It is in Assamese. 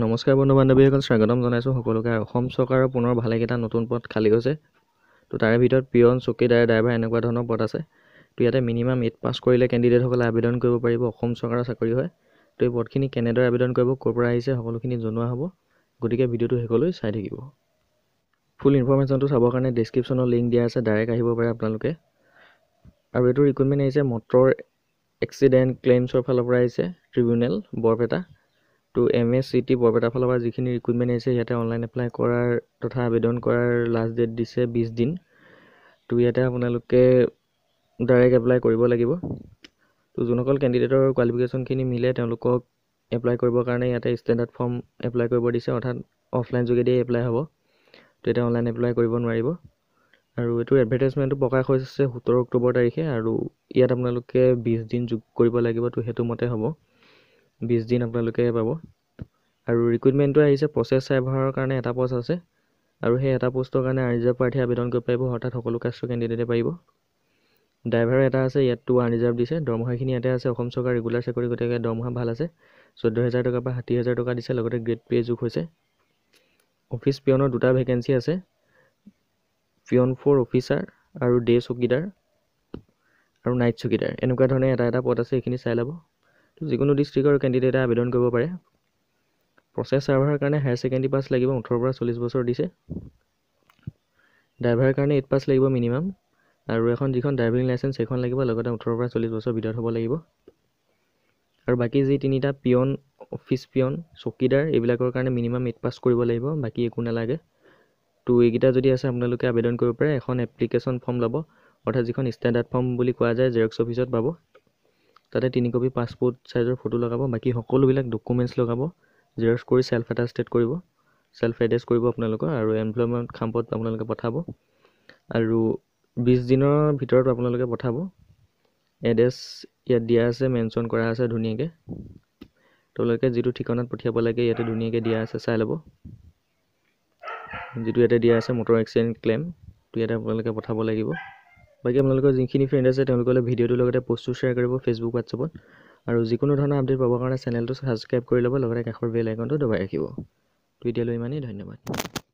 নমস্কাৰ বন্ধু বান্ধৱীসকল স্বাগতম জনাইছোঁ সকলোকে অসম চৰকাৰৰ পুনৰ ভালেকেইটা নতুন পথ খালী গৈছে তো তাৰে ভিতৰত পিয়ন চকীদাৰ ড্ৰাইভাৰ এনেকুৱা ধৰণৰ পথ আছে ত' ইয়াতে মিনিমাম এইট পাছ কৰিলে কেণ্ডিডেটসকলে আবেদন কৰিব পাৰিব অসম চৰকাৰৰ চাকৰি হয় ত' এই পথখিনি কেনেদৰে আবেদন কৰিব ক'ৰ পৰা আহিছে সকলোখিনি জনোৱা হ'ব গতিকে ভিডিঅ'টো শেষলৈ চাই থাকিব ফুল ইনফৰ্মেশ্যনটো চাবৰ কাৰণে ডেছক্ৰিপশ্যনৰ লিংক দিয়া আছে ডাইৰেক্ট আহিব পাৰে আপোনালোকে আৰু এইটো ৰিকুইটমেণ্ট আহিছে মটৰ এক্সিডেণ্ট ক্লেইমছৰ ফালৰ পৰা আহিছে ট্ৰিবিউনেল বৰপেটা তো M S C T Barpeta ফালৰ পৰা যিখিনি ৰিকুইটমেণ্ট আহিছে ইয়াতে অনলাইন এপ্লাই কৰাৰ তথা আবেদন কৰাৰ লাষ্ট ডেট দিছে বিছ দিন তো ইয়াতে আপোনালোকে ডাইৰেক্ট এপ্লাই কৰিব লাগিব তো যোনসকল কেণ্ডিডেটৰ কোৱালিফিকেশ্যনখিনি মিলে তেওঁলোকক এপ্লাই কৰিবৰ কাৰণে ইয়াতে ষ্টেণ্ডাৰ্ড ফৰ্ম এপ্লাই কৰিব দিছে অৰ্থাৎ অফলাইন যোগেদিয়ে এপ্লাই হ'ব তো এতিয়া অনলাইন এপ্লাই কৰিব নোৱাৰিব আৰু এইটো এডভাৰটাইজমেণ্টটো প্ৰকাশ হৈছে সোতৰ অক্টোবৰ তাৰিখে আৰু ইয়াত আপোনালোকে বিছ দিন যোগ কৰিব লাগিব তো সেইটো মতে হ'ব বিছ দিন আপোনালোকে পাব আৰু ৰিক্ৰুইটমেণ্টটো আহিছে প্ৰচেছ চাইভাৰৰ কাৰণে এটা প'ষ্ট আছে আৰু সেই এটা প'ষ্টৰ কাৰণে আনৰিজাৰ্ভ ৰিজাৰ্ভ প্ৰাৰ্থীয়ে আবেদন কৰিব পাৰিব অৰ্থাৎ সকলো কাষ্টৰ কেণ্ডিডেটে পাৰিব ড্ৰাইভাৰ এটা আছে ইয়াত আন আনৰিজাৰ্ভ দিছে দৰমহাখিনি ইয়াতে আছে অসম চৰকাৰ ৰেগুলাৰ চাকৰি গতিকে দৰমহা ভাল আছে চৈধ্য হাজাৰ টকাৰ পৰা ষাঠি হাজাৰ টকা দিছে লগতে গ্ৰেড পে যোগ হৈছে অফিচ পিয়নৰ দুটা ভেকেঞ্চি আছে পিয়ন ফ'ৰ অফিচাৰ আৰু ডে' চকীদাৰ আৰু নাইট চকীদাৰ এনেকুৱা ধৰণে এটা এটা পদ আছে এইখিনি চাই ল'ব যিকোনো ডিষ্ট্ৰিক্টৰ কেণ্ডিডেটে আবেদন কৰিব পাৰে প্ৰচেছ চাৰ্ভাৰৰ কাৰণে হায়াৰ ছেকেণ্ডেৰী পাছ লাগিব ওঠৰৰ পৰা চল্লিছ বছৰ দিছে ড্ৰাইভাৰৰ কাৰণে এইট পাছ লাগিব মিনিমাম আৰু এখন যিখন ড্ৰাইভিং লাইচেঞ্চ সেইখন লাগিব লগতে ওঠৰৰ পৰা চল্লিছ বছৰ ভিতৰত হ'ব লাগিব আৰু বাকী যি তিনিটা পিয়ন অফিচ পিয়ন চকীদাৰ এইবিলাকৰ কাৰণে মিনিমাম এইট পাছ কৰিব লাগিব বাকী একো নালাগে তো এইকেইটা যদি আছে আপোনালোকে আবেদন কৰিব পাৰে এখন এপ্লিকেশ্যন ফৰ্ম ল'ব অৰ্থাৎ যিখন ষ্টেণ্ডাৰ্ড ফৰ্ম বুলি কোৱা যায় জেৰক্স অফিচত পাব তাতে তিনি কপি পাছপোৰ্ট চাইজৰ ফটো লগাব বাকী সকলোবিলাক ডকুমেণ্টছ লগাব জেৰক্স কৰি চেল্ফ এটা কৰিব চেল্ফ এড্ৰেছ কৰিব আপোনালোকৰ আৰু এমপ্লয়মেণ্ট খাম্পত আপোনালোকে পঠাব আৰু বিছ দিনৰ ভিতৰত আপোনালোকে পঠাব এড্ৰেছ ইয়াত দিয়া আছে মেনশ্যন কৰা আছে ধুনীয়াকৈ তেওঁলোকে যিটো ঠিকনাত পঠিয়াব লাগে ইয়াতে ধুনীয়াকৈ দিয়া আছে চাই ল'ব যিটো ইয়াতে দিয়া আছে মটৰ এক্সিডেণ্ট ক্লেইম ইয়াতে আপোনালোকে পঠাব লাগিব বাকী আপোনালোকৰ যিখিনি ফ্ৰেণ্ড আছে তেওঁলোকলে ভিডিঅ'টোৰ লগতে পষ্টটো শ্বেয়াৰ কৰিব ফেচবুক হোৱাটছআপত আৰু যিকোনো ধৰণৰ আপডেট পাবৰ কাৰণে চেনেলটো ছাবস্ক্ৰাইব কৰি ল'ব লগতে কাষৰ বেল আইকনটো দবাই ৰাখিব তো এতিয়ালৈ ইমানেই ধন্যবাদ